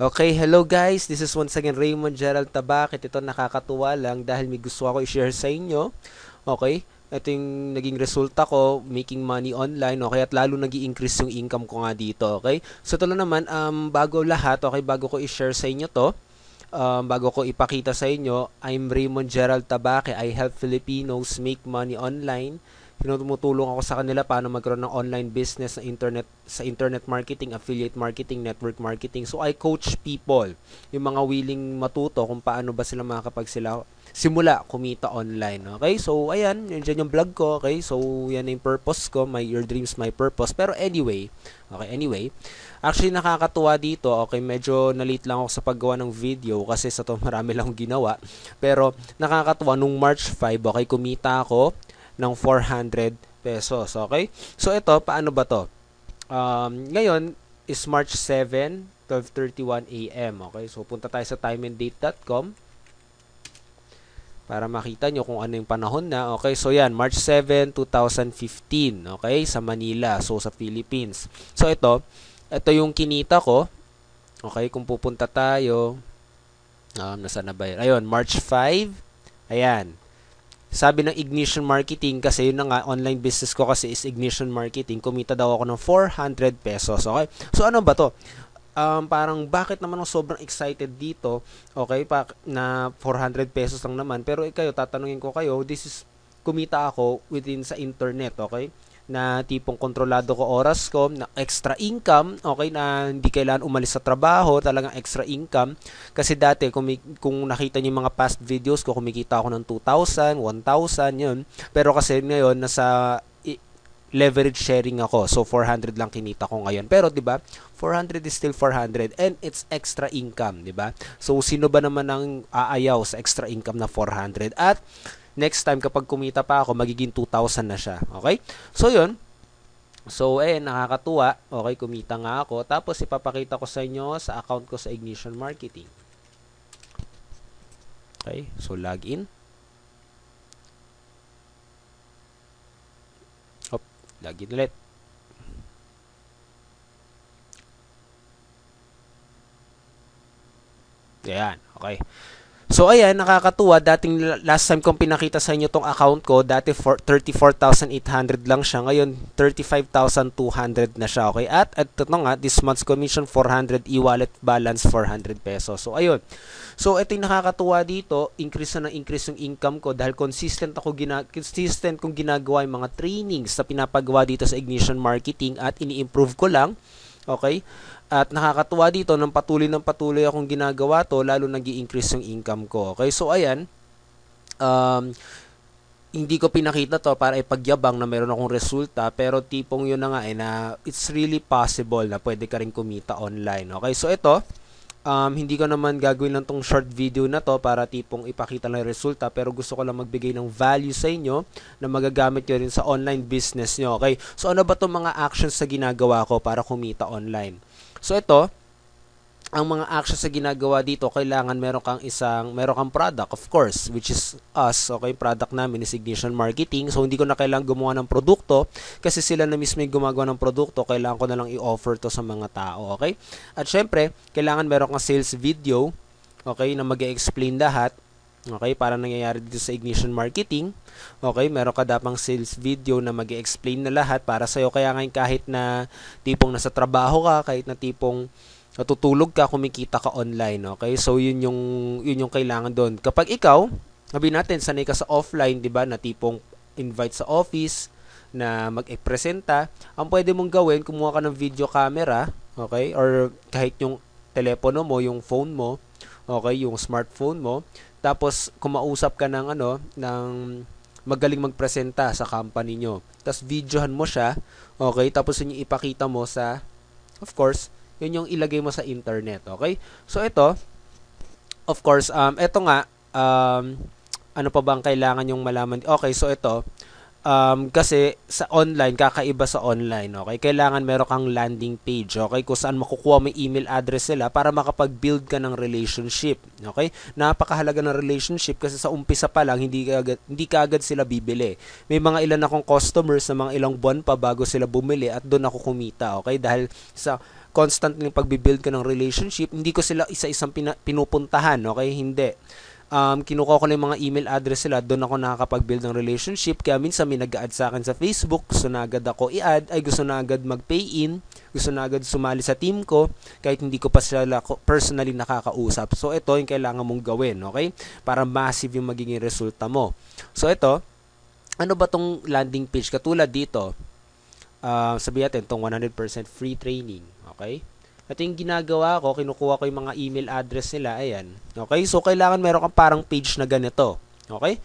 Okay, hello guys. This is once again Raymond Gerald Tabakit. Ito nakakatuwa lang dahil may gusto ako i-share sa inyo. Okay? Ito yung naging resulta ko, making money online, okay? At lalo nag increase yung income ko nga dito, okay? So, ito naman, um, bago lahat, okay, bago ko i-share sa inyo to, um, bago ko ipakita sa inyo, I'm Raymond Gerald Tabake. I help Filipinos make money online Pinutulong ako sa kanila paano magkaroon ng online business na internet sa internet marketing, affiliate marketing, network marketing. So I coach people, yung mga willing matuto kung paano ba sila makakapag sila simula kumita online. Okay? So ayan, yun dyan yung vlog ko. Okay? So yan yung purpose ko, my your dreams my purpose. Pero anyway, okay, anyway, actually nakakatuwa dito. Okay, medyo nalit lang ako sa paggawa ng video kasi sa to marami lang ginawa. Pero nakakatuwa nung March 5, okay, kumita ako ng 400 pesos. Okay? So, ito, paano ba to? Um, ngayon is March 7, 12.31 a.m. Okay? So, punta tayo sa timeanddate.com para makita nyo kung ano yung panahon na. Okay, so yan, March 7, 2015, okay, sa Manila, so sa Philippines. So ito, ito yung kinita ko. Okay, kung pupunta tayo, um, nasa na ba yun? Ayun, March 5, ayan, sabi ng Ignition Marketing kasi yun na nga online business ko kasi is Ignition Marketing kumita daw ako ng 400 pesos okay so ano ba to um, parang bakit naman ako sobrang excited dito okay pa na 400 pesos lang naman pero eh, kayo tatanungin ko kayo this is kumita ako within sa internet okay na tipong kontrolado ko oras ko, na extra income, okay, na hindi kailangan umalis sa trabaho, talagang extra income. Kasi dati, kung, kung nakita niyo mga past videos ko, kumikita ako ng 2,000, 1,000, yun. Pero kasi ngayon, nasa leverage sharing ako. So 400 lang kinita ko ngayon. Pero 'di ba? 400 is still 400 and it's extra income, 'di ba? So sino ba naman ang aayaw sa extra income na 400? At next time kapag kumita pa ako, magiging 2,000 na siya. Okay? So, yun. So, eh, nakakatuwa. Okay, kumita nga ako. Tapos, ipapakita ko sa inyo sa account ko sa Ignition Marketing. Okay, so log in. Hop, login ulit. Ayan, okay. So ayan, nakakatuwa. Dating last time kong pinakita sa inyo tong account ko, dati 34,800 lang siya. Ngayon, 35,200 na siya. Okay? At, at ito nga, this month's commission 400, e-wallet balance 400 pesos. So ayun. So ito yung nakakatuwa dito, increase na ng increase yung income ko dahil consistent ako gina consistent kong ginagawa yung mga trainings sa pinapagawa dito sa Ignition Marketing at ini-improve ko lang Okay? At nakakatuwa dito nang patuloy ng patuloy akong ginagawa to lalo nang i increase yung income ko. Okay? So ayan, um, hindi ko pinakita to para ipagyabang na meron akong resulta pero tipong yun na nga eh, na it's really possible na pwede ka rin kumita online. Okay? So ito, um, hindi ko naman gagawin lang tong short video na to para tipong ipakita lang resulta pero gusto ko lang magbigay ng value sa inyo na magagamit nyo rin sa online business nyo. Okay? So ano ba tong mga actions sa ginagawa ko para kumita online? So ito, ang mga actions na ginagawa dito, kailangan meron kang isang, meron kang product, of course, which is us, okay, product namin is Ignition Marketing. So, hindi ko na kailangan gumawa ng produkto kasi sila na mismo yung gumagawa ng produkto, kailangan ko na lang i-offer to sa mga tao, okay? At syempre, kailangan meron kang sales video, okay, na mag explain lahat. Okay, para nangyayari dito sa ignition marketing. Okay, meron ka dapang sales video na mag explain na lahat para sa'yo. Kaya ngayon kahit na tipong nasa trabaho ka, kahit na tipong natutulog ka, kumikita ka online, okay? So, yun yung, yun yung kailangan doon. Kapag ikaw, sabi natin, sanay ka sa offline, di ba, na tipong invite sa office, na mag-presenta, ang pwede mong gawin, kumuha ka ng video camera, okay? Or kahit yung telepono mo, yung phone mo, okay, yung smartphone mo, tapos kumausap ka ng ano, ng magaling magpresenta sa company nyo. Tapos videohan mo siya, okay, tapos yun yung ipakita mo sa, of course, yun yung ilagay mo sa internet, okay? So ito, of course, um, ito nga, um, ano pa ba ang kailangan yung malaman? Okay, so ito, um, kasi sa online, kakaiba sa online, okay? Kailangan meron kang landing page, okay? Kung saan makukuha mo email address sila para makapag-build ka ng relationship, okay? Napakahalaga ng relationship kasi sa umpisa pa lang, hindi ka agad, hindi ka agad sila bibili. May mga ilan akong customers na mga ilang buwan pa bago sila bumili at doon ako kumita, okay? Dahil sa constant ng pagbibuild ka ng relationship, hindi ko sila isa-isang pina- pinupuntahan, okay? Hindi um, kinukuha ko na yung mga email address nila, doon ako nakakapag-build ng relationship. Kaya minsan may nag add sa akin sa Facebook, gusto na agad ako i-add, ay gusto na agad mag-pay in, gusto na agad sumali sa team ko, kahit hindi ko pa sila personally nakakausap. So, ito yung kailangan mong gawin, okay? Para massive yung magiging resulta mo. So, ito, ano ba tong landing page? Katulad dito, uh, ah, sabi natin, itong 100% free training, okay? Ito yung ginagawa ko, kinukuha ko yung mga email address nila, ayan. Okay, so kailangan meron kang parang page na ganito. Okay?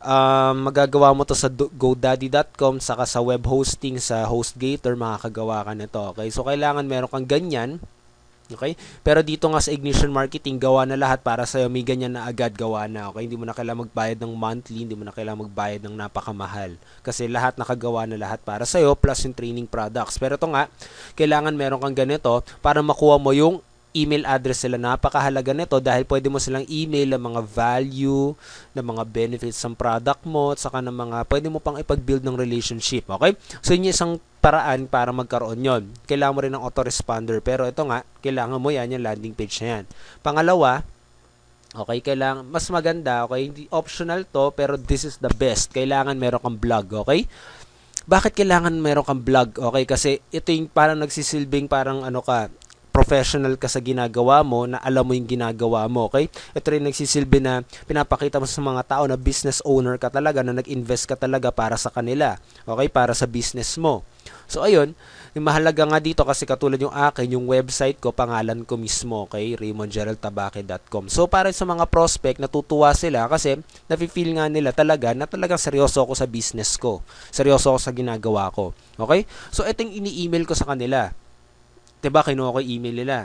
Um, magagawa mo to sa godaddy.com saka sa web hosting sa HostGator makakagawa ka nito. Okay? So kailangan meron kang ganyan Okay? Pero dito nga sa ignition marketing, gawa na lahat para sa may ganyan na agad gawa na. Okay? Hindi mo na kailangan magbayad ng monthly, hindi mo na kailangan magbayad ng napakamahal. Kasi lahat nakagawa na lahat para sa iyo plus yung training products. Pero ito nga, kailangan meron kang ganito para makuha mo yung email address sila. Napakahalaga nito dahil pwede mo silang email ng mga value, ng mga benefits ng product mo, at saka ng mga pwede mo pang ipag-build ng relationship. Okay? So, yun yung isang paraan para magkaroon yon. Kailangan mo rin ng autoresponder. Pero ito nga, kailangan mo yan, yung landing page na yan. Pangalawa, Okay, kailangan mas maganda, okay? Hindi optional 'to, pero this is the best. Kailangan meron kang blog, okay? Bakit kailangan meron kang blog? Okay, kasi ito yung parang nagsisilbing parang ano ka, professional ka sa ginagawa mo, na alam mo yung ginagawa mo, okay? Ito rin nagsisilbi na pinapakita mo sa mga tao na business owner ka talaga, na nag-invest ka talaga para sa kanila, okay? Para sa business mo. So, ayun, yung mahalaga nga dito kasi katulad yung akin, yung website ko, pangalan ko mismo, okay? RaymondGeraldTabake.com So, para sa mga prospect, natutuwa sila kasi nafi feel nga nila talaga na talagang seryoso ako sa business ko. Seryoso ako sa ginagawa ko. Okay? So, ito yung ini-email ko sa kanila 'di ba kinuha ko email nila.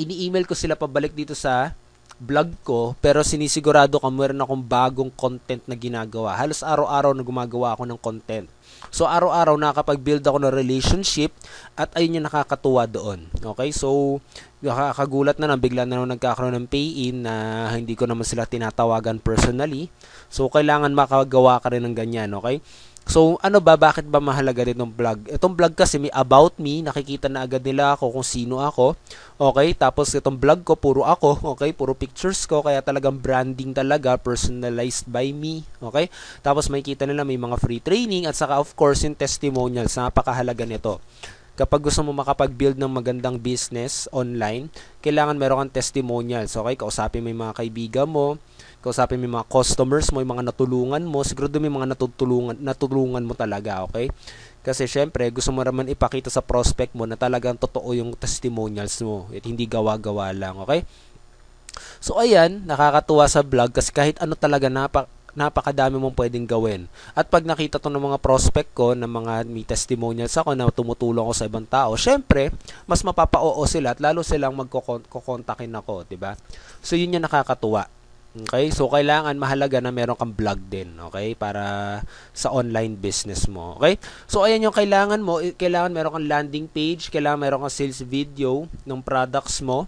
Ini-email ko sila pabalik dito sa blog ko pero sinisigurado ko meron akong bagong content na ginagawa. Halos araw-araw na gumagawa ako ng content. So araw-araw nakakapag-build ako ng relationship at ayun yung nakakatuwa doon. Okay? So nakakagulat na nang bigla na lang nagkakaroon ng pay-in na hindi ko naman sila tinatawagan personally. So kailangan makagawa ka rin ng ganyan, okay? So, ano ba, bakit ba mahalaga din ng vlog? Itong vlog kasi may about me, nakikita na agad nila ako kung sino ako. Okay, tapos itong vlog ko, puro ako, okay, puro pictures ko, kaya talagang branding talaga, personalized by me, okay? Tapos makikita nila may mga free training at saka of course yung testimonials, napakahalaga nito kapag gusto mo makapag-build ng magandang business online, kailangan meron kang testimonials. Okay, kausapin mo yung mga kaibigan mo, kausapin mo yung mga customers mo, yung mga natulungan mo, siguro yung mga natutulungan, natulungan mo talaga, okay? Kasi syempre, gusto mo naman ipakita sa prospect mo na talagang totoo yung testimonials mo at hindi gawa-gawa lang, okay? So ayan, nakakatuwa sa vlog kasi kahit ano talaga napak napakadami mong pwedeng gawin. At pag nakita to ng mga prospect ko, ng mga may testimonials ako na tumutulong ako sa ibang tao, syempre, mas mapapa-oo sila at lalo silang magkokontakin ako, di ba? So, yun yung nakakatuwa. Okay? So, kailangan mahalaga na meron kang blog din, okay? Para sa online business mo, okay? So, ayan yung kailangan mo. Eh, kailangan meron kang landing page, kailangan meron kang sales video ng products mo,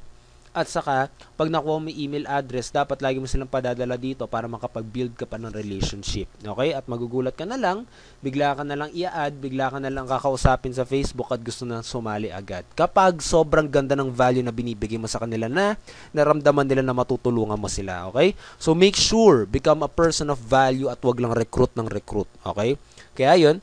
at saka, pag nakuha mo yung email address, dapat lagi mo silang padadala dito para makapag-build ka pa ng relationship. Okay? At magugulat ka na lang, bigla ka na lang i-add, bigla ka na lang kakausapin sa Facebook at gusto na sumali agad. Kapag sobrang ganda ng value na binibigay mo sa kanila na, naramdaman nila na matutulungan mo sila. Okay? So make sure, become a person of value at wag lang recruit ng recruit. Okay? Kaya yun,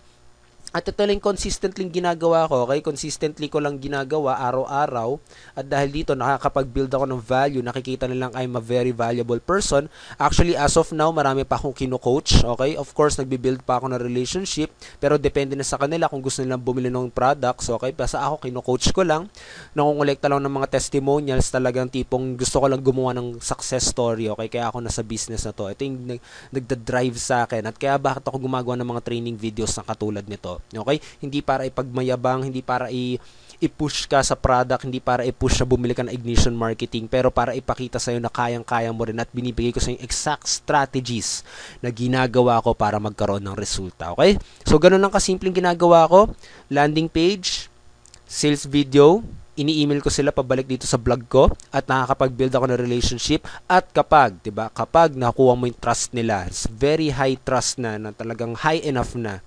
at ito lang consistently ginagawa ko, okay? Consistently ko lang ginagawa araw-araw. At dahil dito, nakakapag-build ako ng value. Nakikita na lang I'm a very valuable person. Actually, as of now, marami pa akong kino-coach, okay? Of course, nagbi-build pa ako ng relationship. Pero depende na sa kanila kung gusto nilang bumili ng products, okay? Basta ako, kino-coach ko lang. Nangungulekta lang ng mga testimonials. Talagang tipong gusto ko lang gumawa ng success story, okay? Kaya ako nasa business na to. Ito yung nag- nagda-drive sa akin. At kaya bakit ako gumagawa ng mga training videos na katulad nito. Okay? Hindi para ipagmayabang, hindi para i i-push ka sa product, hindi para i-push na bumili ka ng ignition marketing, pero para ipakita sa'yo na kayang-kaya mo rin at binibigay ko sa'yo yung exact strategies na ginagawa ko para magkaroon ng resulta. Okay? So, ganun lang kasimpleng ginagawa ko. Landing page, sales video, ini-email ko sila pabalik dito sa blog ko at nakakapag-build ako ng relationship at kapag, 'di ba? Kapag nakuha mo yung trust nila, it's very high trust na, na talagang high enough na.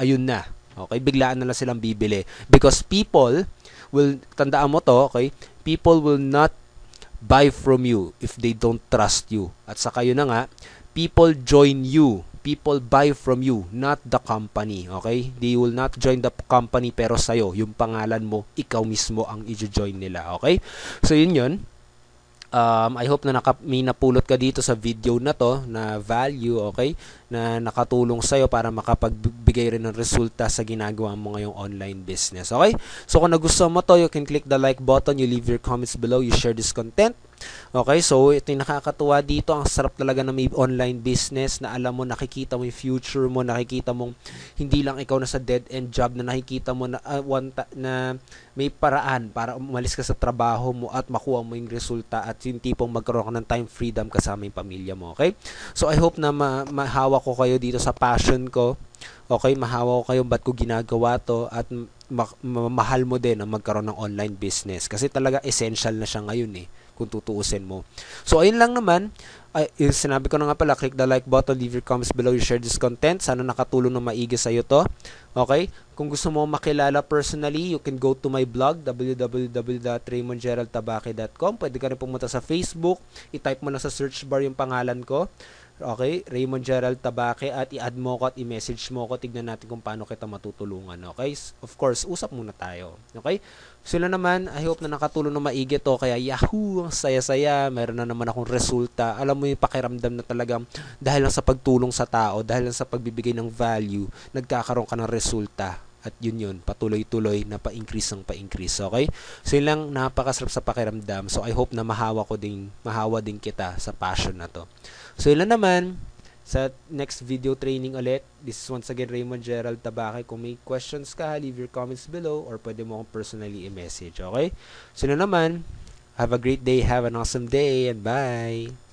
Ayun na. Okay, biglaan na lang silang bibili. Because people will, tandaan mo to, okay, people will not buy from you if they don't trust you. At saka yun na nga, people join you. People buy from you, not the company. Okay? They will not join the company pero sa'yo. Yung pangalan mo, ikaw mismo ang i-join nila. Okay? So, yun yun. Um, I hope na naka, may napulot ka dito sa video na to na value, okay? Na nakatulong sa'yo para makapagbigay rin ng resulta sa ginagawa mo ngayong online business, okay? So kung nagustuhan mo to, you can click the like button, you leave your comments below, you share this content, Okay, so ito yung nakakatuwa dito. Ang sarap talaga na may online business na alam mo, nakikita mo yung future mo, nakikita mong hindi lang ikaw na sa dead-end job na nakikita mo na, uh, one ta- na may paraan para umalis ka sa trabaho mo at makuha mo yung resulta at yung tipong magkaroon ka ng time freedom kasama yung pamilya mo. Okay? So, I hope na ma- mahawa ko kayo dito sa passion ko. Okay, mahawa ko kayo ba't ko ginagawa to at ma- mahal mo din ang magkaroon ng online business kasi talaga essential na siya ngayon eh kung tutuusin mo. So ayun lang naman, ay, sinabi ko na nga pala, click the like button, leave your comments below, you share this content. Sana nakatulong na maigi sa iyo to. Okay? Kung gusto mo makilala personally, you can go to my blog, www.raymondgeraldtabake.com. Pwede ka rin pumunta sa Facebook, I-type mo lang sa search bar yung pangalan ko. Okay? Raymond Gerald Tabaque at i-add mo ko at i-message mo ko. Tignan natin kung paano kita matutulungan. Okay? Of course, usap muna tayo. Okay? Sila naman, I hope na nakatulong na maigi to. Kaya yahoo, ang saya-saya. Meron na naman akong resulta. Alam mo yung pakiramdam na talagang dahil lang sa pagtulong sa tao, dahil lang sa pagbibigay ng value, nagkakaroon ka ng resulta. At yun yun, patuloy-tuloy na pa-increase ng pa-increase. Okay? So yun lang, napakasarap sa pakiramdam. So I hope na mahawa ko din, mahawa din kita sa passion na to. So yun lang naman, sa next video training ulit. This is once again Raymond Gerald Tabake. Kung may questions ka, leave your comments below or pwede mo akong personally i-message, okay? So na naman, have a great day, have an awesome day, and bye!